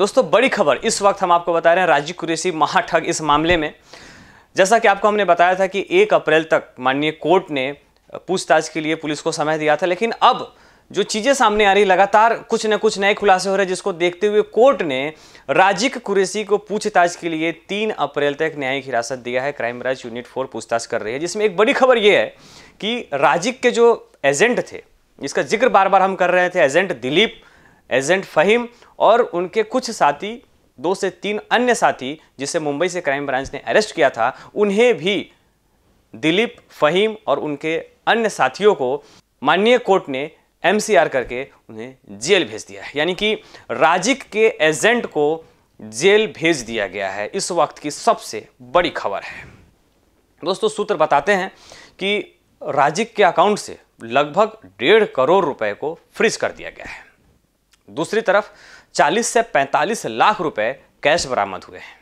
दोस्तों बड़ी खबर इस वक्त हम आपको बता रहे हैं राजीव कुरेशी महाठग इस मामले में जैसा कि आपको हमने बताया था कि एक अप्रैल तक माननीय कोर्ट ने पूछताछ के लिए पुलिस को समय दिया था लेकिन अब जो चीज़ें सामने आ रही लगातार कुछ न कुछ नए खुलासे हो रहे हैं जिसको देखते हुए कोर्ट ने राजिक कुरेशी को पूछताछ के लिए तीन अप्रैल तक न्यायिक हिरासत दिया है क्राइम ब्रांच यूनिट फोर पूछताछ कर रही है जिसमें एक बड़ी खबर यह है कि राजिक के जो एजेंट थे जिसका जिक्र बार बार हम कर रहे थे एजेंट दिलीप एजेंट फ़हीम और उनके कुछ साथी दो से तीन अन्य साथी जिसे मुंबई से क्राइम ब्रांच ने अरेस्ट किया था उन्हें भी दिलीप फ़हीम और उनके अन्य साथियों को माननीय कोर्ट ने एमसीआर करके उन्हें जेल भेज दिया है यानी कि राजिक के एजेंट को जेल भेज दिया गया है इस वक्त की सबसे बड़ी खबर है दोस्तों सूत्र बताते हैं कि राजिक के अकाउंट से लगभग डेढ़ करोड़ रुपए को फ्रीज कर दिया गया है दूसरी तरफ 40 से 45 लाख रुपए कैश बरामद हुए हैं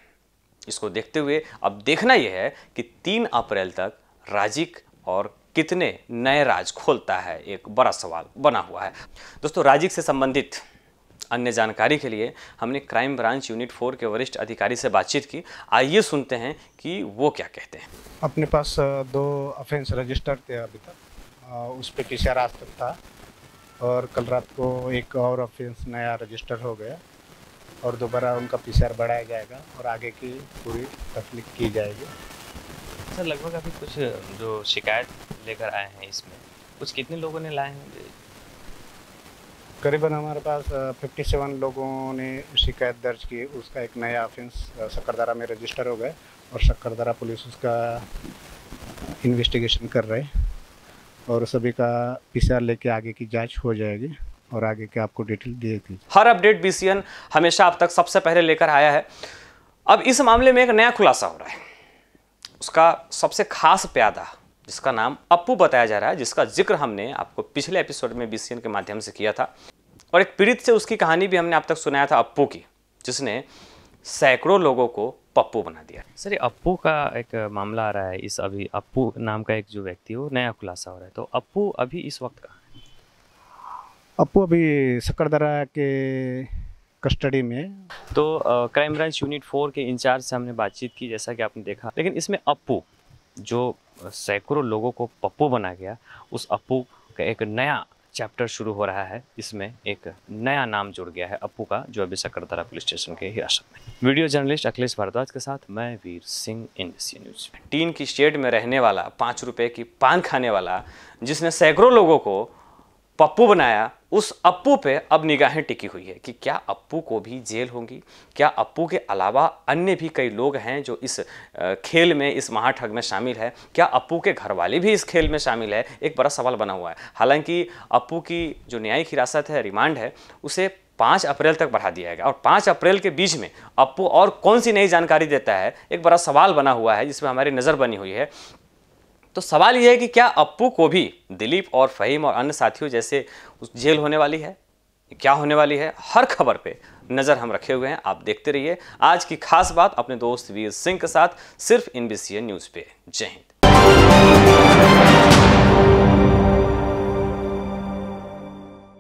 इसको देखते हुए अब देखना यह है कि 3 अप्रैल तक राजिक और कितने नए राज खोलता है एक बड़ा सवाल बना हुआ है दोस्तों राजिक से संबंधित अन्य जानकारी के लिए हमने क्राइम ब्रांच यूनिट फोर के वरिष्ठ अधिकारी से बातचीत की आइए सुनते हैं कि वो क्या कहते हैं अपने पास दो अफेंस रजिस्टर थे अभी तक उस पर किसी रास्ता था और कल रात को एक और ऑफेंस नया रजिस्टर हो गया और दोबारा उनका पीसीआर बढ़ाया जाएगा और आगे की पूरी तकलीफ की जाएगी सर लगभग अभी कुछ जो शिकायत लेकर आए हैं इसमें कुछ कितने लोगों ने लाए हैं करीबन हमारे पास 57 लोगों ने शिकायत दर्ज की उसका एक नया ऑफेंस सक्करदारा में रजिस्टर हो गया और सक्करदारा पुलिस उसका इन्वेस्टिगेशन कर रहे हैं और सभी का पीसीआर लेके आगे की जांच हो जाएगी और आगे के आपको डिटेल देगी हर अपडेट बीसीएन हमेशा अब तक सबसे पहले लेकर आया है अब इस मामले में एक नया खुलासा हो रहा है उसका सबसे खास प्यादा जिसका नाम अप्पू बताया जा रहा है जिसका जिक्र हमने आपको पिछले एपिसोड में बी के माध्यम से किया था और एक पीड़ित से उसकी कहानी भी हमने आप तक सुनाया था अप्पू की जिसने सैकड़ों लोगों को पप्पू बना दिया सर अप्पू का एक मामला आ रहा है इस अभी अप्पू नाम का एक जो व्यक्ति है वो नया खुलासा हो रहा है तो अप्पू अभी इस वक्त कहाँ है अप्पू अभी सकरदरा के कस्टडी में तो क्राइम ब्रांच यूनिट फोर के इंचार्ज से हमने बातचीत की जैसा कि आपने देखा लेकिन इसमें अप्पू जो सैकड़ों लोगों को पप्पू बना गया उस अप्पू का एक नया चैप्टर शुरू हो रहा है इसमें एक नया नाम जुड़ गया है अप्पू का जो अभी सकरदरा पुलिस स्टेशन के हिरासत में वीडियो जर्नलिस्ट अखिलेश भारद्वाज के साथ मैं Veer Singh in news teen की स्टेट में रहने वाला पाँच रुपये की पान खाने वाला जिसने सैकड़ों लोगों को पप्पू बनाया उस अप्पू पे अब निगाहें टिकी हुई है कि क्या अप्पू को भी जेल होंगी क्या अप्पू के अलावा अन्य भी कई लोग हैं जो इस खेल में इस महाठग में शामिल है क्या अप्पू के घरवाले भी इस खेल में शामिल है एक बड़ा सवाल बना हुआ है हालांकि अप्पू की जो न्यायिक हिरासत है रिमांड है उसे पाँच अप्रैल तक बढ़ा दिया गया और पाँच अप्रैल के बीच में अप्पू और कौन सी नई जानकारी देता है एक बड़ा सवाल बना हुआ है जिसमें हमारी नज़र बनी हुई है तो सवाल यह है कि क्या अप्पू को भी दिलीप और फहीम और अन्य साथियों जैसे उस जेल होने वाली है क्या होने वाली है हर खबर पे नज़र हम रखे हुए हैं आप देखते रहिए आज की खास बात अपने दोस्त वीर सिंह के साथ सिर्फ एन न्यूज़ पे जय हिंद